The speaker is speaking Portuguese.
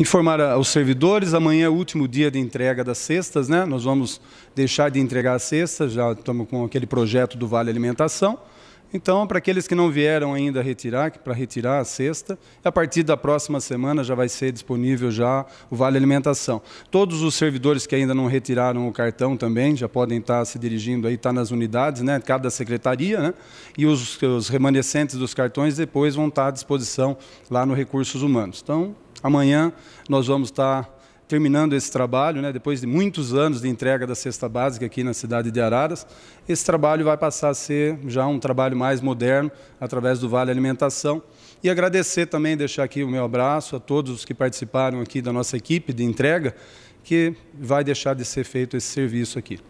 Informar aos servidores, amanhã é o último dia de entrega das cestas, né? Nós vamos deixar de entregar as cestas, já estamos com aquele projeto do Vale Alimentação. Então, para aqueles que não vieram ainda retirar, para retirar a cesta, a partir da próxima semana já vai ser disponível já o Vale Alimentação. Todos os servidores que ainda não retiraram o cartão também já podem estar se dirigindo aí, está nas unidades, né, cada secretaria, né, e os, os remanescentes dos cartões depois vão estar à disposição lá no Recursos Humanos. Então, Amanhã nós vamos estar terminando esse trabalho, né, depois de muitos anos de entrega da cesta básica aqui na cidade de Araras, esse trabalho vai passar a ser já um trabalho mais moderno, através do Vale Alimentação. E agradecer também, deixar aqui o meu abraço a todos os que participaram aqui da nossa equipe de entrega, que vai deixar de ser feito esse serviço aqui.